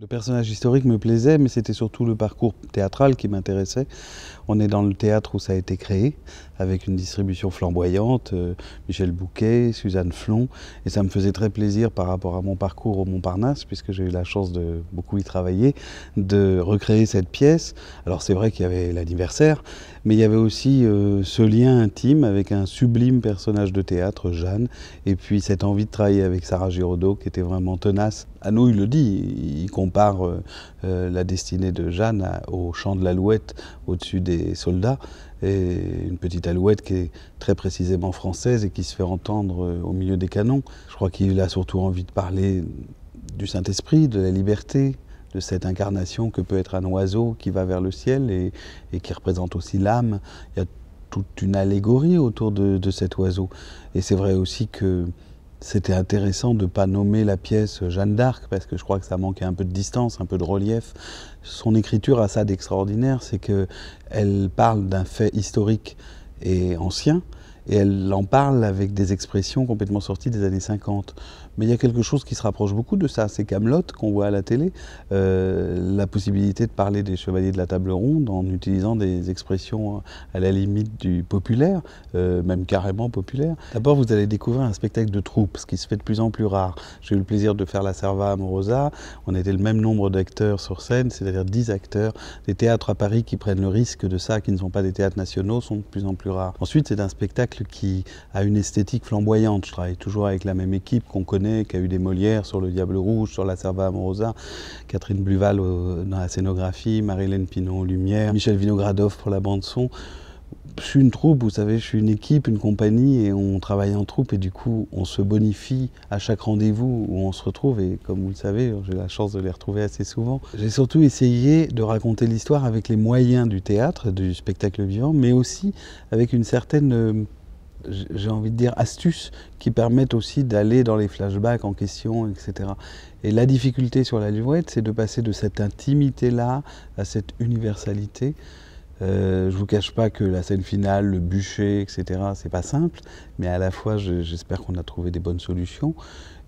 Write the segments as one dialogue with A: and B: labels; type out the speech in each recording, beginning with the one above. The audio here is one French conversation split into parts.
A: Le personnage historique me plaisait, mais c'était surtout le parcours théâtral qui m'intéressait. On est dans le théâtre où ça a été créé, avec une distribution flamboyante, euh, Michel Bouquet, Suzanne Flon, et ça me faisait très plaisir par rapport à mon parcours au Montparnasse, puisque j'ai eu la chance de beaucoup y travailler, de recréer cette pièce. Alors c'est vrai qu'il y avait l'anniversaire, mais il y avait aussi euh, ce lien intime avec un sublime personnage de théâtre, Jeanne, et puis cette envie de travailler avec Sarah Giraudot, qui était vraiment tenace. il le dit, il par euh, euh, la destinée de Jeanne au champ de l'alouette au-dessus des soldats. Et une petite alouette qui est très précisément française et qui se fait entendre euh, au milieu des canons. Je crois qu'il a surtout envie de parler du Saint-Esprit, de la liberté, de cette incarnation que peut être un oiseau qui va vers le ciel et, qui représente aussi l'âme. Il y a toute une allégorie autour de, de cet oiseau. Et c'est vrai aussi que c'était intéressant de ne pas nommer la pièce Jeanne d'Arc, parce que je crois que ça manquait un peu de distance, un peu de relief. Son écriture a ça d'extraordinaire, c'est qu'elle parle d'un fait historique et ancien, et elle en parle avec des expressions complètement sorties des années 50. Mais il y a quelque chose qui se rapproche beaucoup de ça, c'est Camelot qu'on voit à la télé, euh, la possibilité de parler des chevaliers de la table ronde en utilisant des expressions euh, à la limite du populaire, euh, même carrément populaire. D'abord, vous allez découvrir un spectacle de troupe, ce qui se fait de plus en plus rare. J'ai eu le plaisir de faire la Serva Amorosa, on était le même nombre d'acteurs sur scène, c'est-à-dire 10 acteurs. Des théâtres à Paris qui prennent le risque de ça, qui ne sont pas des théâtres nationaux, sont de plus en plus rares. Ensuite, c'est un spectacle qui a une esthétique flamboyante. Je travaille toujours avec la même équipe qu'on connaît, qui a eu des Molières sur Le Diable Rouge, sur La Serva Amorosa, Catherine Bluval euh, dans la scénographie, Marilène Pinon aux Lumières, Michel Vinogradov pour la bande-son je suis une troupe, vous savez, je suis une équipe, une compagnie, et on travaille en troupe, et du coup, on se bonifie à chaque rendez-vous où on se retrouve, et comme vous le savez, j'ai la chance de les retrouver assez souvent. J'ai surtout essayé de raconter l'histoire avec les moyens du théâtre, du spectacle vivant, mais aussi avec une certaine euh, j'ai envie de dire, astuces qui permettent aussi d'aller dans les flashbacks en question, etc. Et la difficulté sur la livrette, c'est de passer de cette intimité-là à cette universalité. Euh, je vous cache pas que la scène finale, le bûcher, etc., c'est pas simple, mais à la fois, j'espère qu'on a trouvé des bonnes solutions.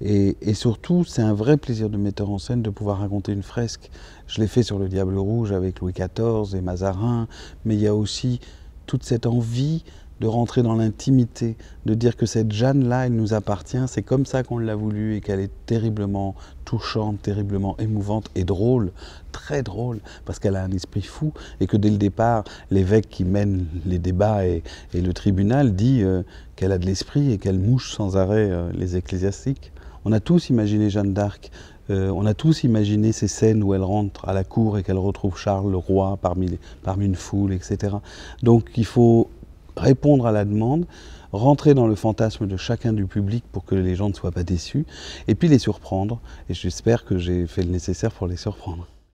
A: Et, et surtout, c'est un vrai plaisir de metteur en scène de pouvoir raconter une fresque. Je l'ai fait sur le Diable Rouge avec Louis XIV et Mazarin, mais il y a aussi toute cette envie de rentrer dans l'intimité, de dire que cette Jeanne-là, elle nous appartient, c'est comme ça qu'on l'a voulu et qu'elle est terriblement touchante, terriblement émouvante et drôle, très drôle, parce qu'elle a un esprit fou et que dès le départ, l'évêque qui mène les débats et, le tribunal dit euh, qu'elle a de l'esprit et qu'elle mouche sans arrêt euh, les ecclésiastiques. On a tous imaginé Jeanne d'Arc, euh, on a tous imaginé ces scènes où elle rentre à la cour et qu'elle retrouve Charles le roi parmi une foule, etc. Donc il faut répondre à la demande, rentrer dans le fantasme de chacun du public pour que les gens ne soient pas déçus, et puis les surprendre. Et j'espère que j'ai fait le nécessaire pour les surprendre.